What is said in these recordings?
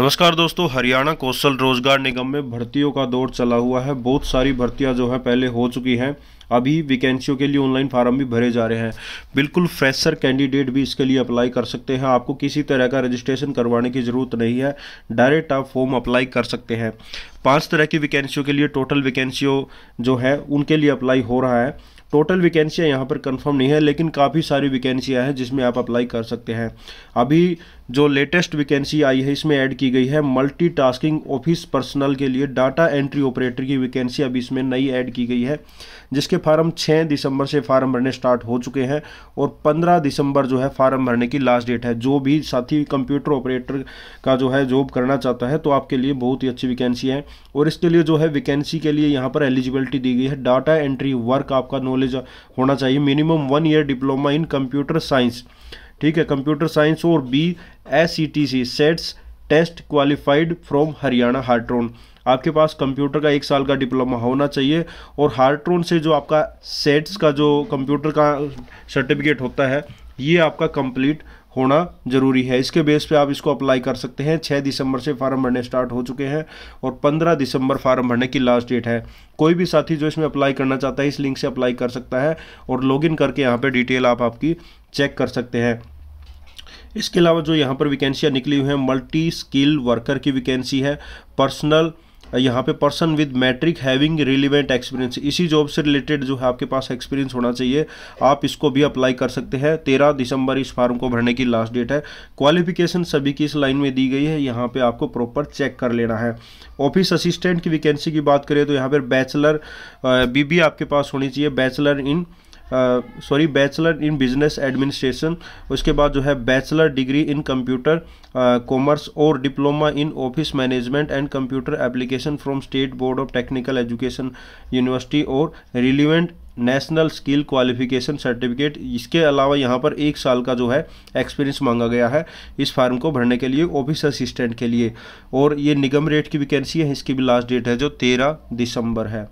नमस्कार दोस्तों हरियाणा कौशल रोजगार निगम में भर्तियों का दौर चला हुआ है बहुत सारी भर्तियां जो है पहले हो चुकी हैं अभी वैकेंसियों के लिए ऑनलाइन फार्म भी भरे जा रहे हैं बिल्कुल फ्रेशर कैंडिडेट भी इसके लिए अप्लाई कर सकते हैं आपको किसी तरह का रजिस्ट्रेशन करवाने की ज़रूरत नहीं है डायरेक्ट आप फॉर्म अप्लाई कर सकते हैं पांच तरह की वैकेंसियों के लिए टोटल वैकेंसियों जो है उनके लिए अप्लाई हो रहा है टोटल वैकेंसियाँ यहाँ पर कंफर्म नहीं है लेकिन काफ़ी सारी वैकेंसियाँ हैं जिसमें आप अप्लाई कर सकते हैं अभी जो लेटेस्ट वैकेंसी आई है इसमें ऐड की गई है मल्टीटास्किंग ऑफिस पर्सनल के लिए डाटा एंट्री ऑपरेटर की वैकेंसी अभी इसमें नई ऐड की गई है जिसके फार्म 6 दिसंबर से फार्म भरने स्टार्ट हो चुके हैं और 15 दिसंबर जो है फार्म भरने की लास्ट डेट है जो भी साथी कंप्यूटर ऑपरेटर का जो है जॉब करना चाहता है तो आपके लिए बहुत ही अच्छी वैकेंसी है और इसके लिए जो है वैकेंसी के लिए यहाँ पर एलिजिबिलिटी दी गई है डाटा एंट्री वर्क आपका नॉलेज होना चाहिए minimum one year diploma in computer science ठीक है कंप्यूटर साइंस और B S C T C sets test qualified from Haryana Hartron आपके पास कंप्यूटर का एक साल का डिप्लोमा होना चाहिए और हार्ट्रोन से जो आपका सेट्स का जो कंप्यूटर का सर्टिफिकेट होता है ये आपका कंप्लीट होना जरूरी है इसके बेस पे आप इसको अप्लाई कर सकते हैं 6 दिसंबर से फार्म भरने स्टार्ट हो चुके हैं और 15 दिसंबर फार्म भरने की लास्ट डेट है कोई भी साथी जो इसमें अप्लाई करना चाहता है इस लिंक से अप्लाई कर सकता है और लॉगिन करके यहाँ पे डिटेल आप आपकी चेक कर सकते हैं इसके अलावा जो यहाँ पर वैकेंसियाँ निकली हुई हैं मल्टी स्किल वर्कर की वैकेंसी है पर्सनल यहाँ पे person with matric having relevant experience इसी जॉब से रिलेटेड जो है आपके पास एक्सपीरियंस होना चाहिए आप इसको भी अप्लाई कर सकते हैं तेरह दिसंबर इस फॉर्म को भरने की लास्ट डेट है क्वालिफिकेशन सभी की इस लाइन में दी गई है यहाँ पे आपको प्रॉपर चेक कर लेना है ऑफिस असिस्टेंट की वैकेंसी की बात करें तो यहाँ पर बैचलर बी आपके पास होनी चाहिए bachelor in sorry bachelor in business administration उसके बाद जो है bachelor degree in computer commerce और diploma in office management and computer application from state board of technical education university और relevant national skill qualification certificate इसके अलावा यहाँ पर एक साल का जो है एक्सपीरियंस मांगा गया है इस फार्म को भरने के लिए ऑफिस असिस्टेंट के लिए और ये निगम रेट की वैकेंसी है इसकी भी लास्ट डेट है जो तेरह दिसंबर है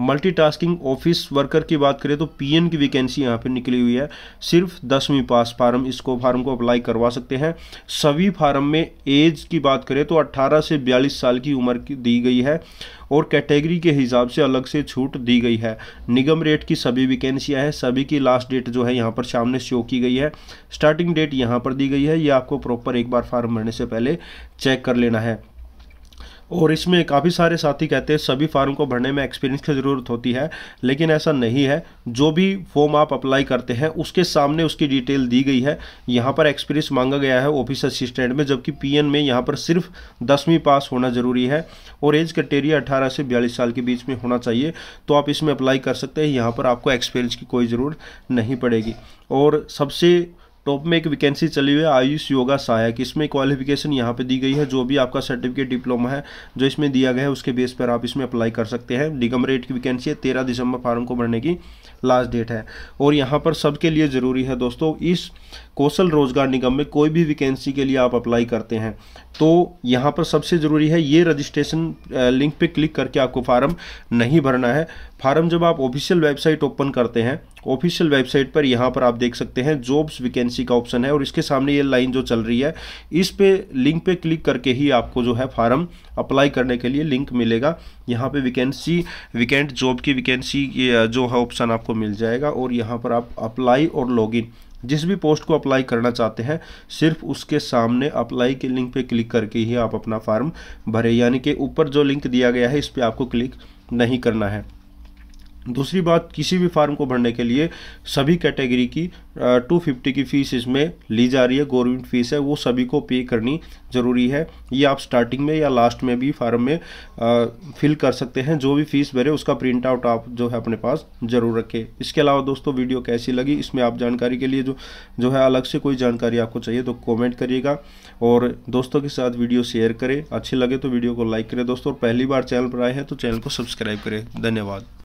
मल्टीटास्किंग ऑफिस वर्कर की बात करें तो पीएन की वैकेंसी यहाँ पे निकली हुई है सिर्फ दसवीं पास फार्म इसको फार्म को अप्लाई करवा सकते हैं सभी फार्म में एज की बात करें तो 18 से 42 साल की उम्र की दी गई है और कैटेगरी के हिसाब से अलग से छूट दी गई है निगम रेट की सभी वैकेंसियाँ हैं सभी की लास्ट डेट जो है यहाँ पर सामने शो की गई है स्टार्टिंग डेट यहाँ पर दी गई है ये आपको प्रॉपर एक बार फार्म भरने से पहले चेक कर लेना है और इसमें काफ़ी सारे साथी कहते हैं सभी फार्म को भरने में एक्सपीरियंस की ज़रूरत होती है लेकिन ऐसा नहीं है जो भी फॉर्म आप अप्लाई करते हैं उसके सामने उसकी डिटेल दी गई है यहाँ पर एक्सपीरियंस मांगा गया है ऑफिस असिस्टेंट में जबकि पी में यहाँ पर सिर्फ दसवीं पास होना ज़रूरी है और एज क्रटेरिया अठारह से बयालीस साल के बीच में होना चाहिए तो आप इसमें अप्लाई कर सकते हैं यहाँ पर आपको एक्सपीरियंस की कोई ज़रूरत नहीं पड़ेगी और सबसे टॉप में एक वैकेंसी चली हुई है आयुष योगा सहायक इसमें क्वालिफिकेशन यहाँ पे दी गई है जो भी आपका सर्टिफिकेट डिप्लोमा है जो इसमें दिया गया है उसके बेस पर आप इसमें अप्लाई कर सकते हैं निगम रेट की वैकेंसी है तेरह दिसंबर फार्म को भरने की लास्ट डेट है और यहाँ पर सबके लिए ज़रूरी है दोस्तों इस कौशल रोजगार निगम में कोई भी वैकेंसी के लिए आप अप्लाई करते हैं तो यहाँ पर सबसे ज़रूरी है ये रजिस्ट्रेशन लिंक पे क्लिक करके आपको फार्म नहीं भरना है फार्म जब आप ऑफिशियल वेबसाइट ओपन करते हैं ऑफिशियल वेबसाइट पर यहाँ पर आप देख सकते हैं जॉब्स वैकेंसी का ऑप्शन है और इसके सामने ये लाइन जो चल रही है इस पे लिंक पे क्लिक करके ही आपको जो है फार्म अप्लाई करने के लिए लिंक मिलेगा यहाँ पे वैकेंसी वीकेंट जॉब की वैकेंसी जो है ऑप्शन आपको मिल जाएगा और यहाँ पर आप अप्लाई और लॉगिन जिस भी पोस्ट को अप्लाई करना चाहते हैं सिर्फ उसके सामने अप्लाई के लिंक पे क्लिक करके ही आप अपना फॉर्म भरें यानी कि ऊपर जो लिंक दिया गया है इस पर आपको क्लिक नहीं करना है दूसरी बात किसी भी फार्म को भरने के लिए सभी कैटेगरी की टू फिफ्टी की फ़ीस इसमें ली जा रही है गवर्नमेंट फ़ीस है वो सभी को पे करनी ज़रूरी है ये आप स्टार्टिंग में या लास्ट में भी फार्म में फिल कर सकते हैं जो भी फ़ीस भरे उसका प्रिंट आउट आप जो है अपने पास ज़रूर रखें इसके अलावा दोस्तों वीडियो कैसी लगी इसमें आप जानकारी के लिए जो जो है अलग से कोई जानकारी आपको चाहिए तो कॉमेंट करिएगा और दोस्तों के साथ वीडियो शेयर करें अच्छी लगे तो वीडियो को लाइक करें दोस्तों और पहली बार चैनल पर आए हैं तो चैनल को सब्सक्राइब करें धन्यवाद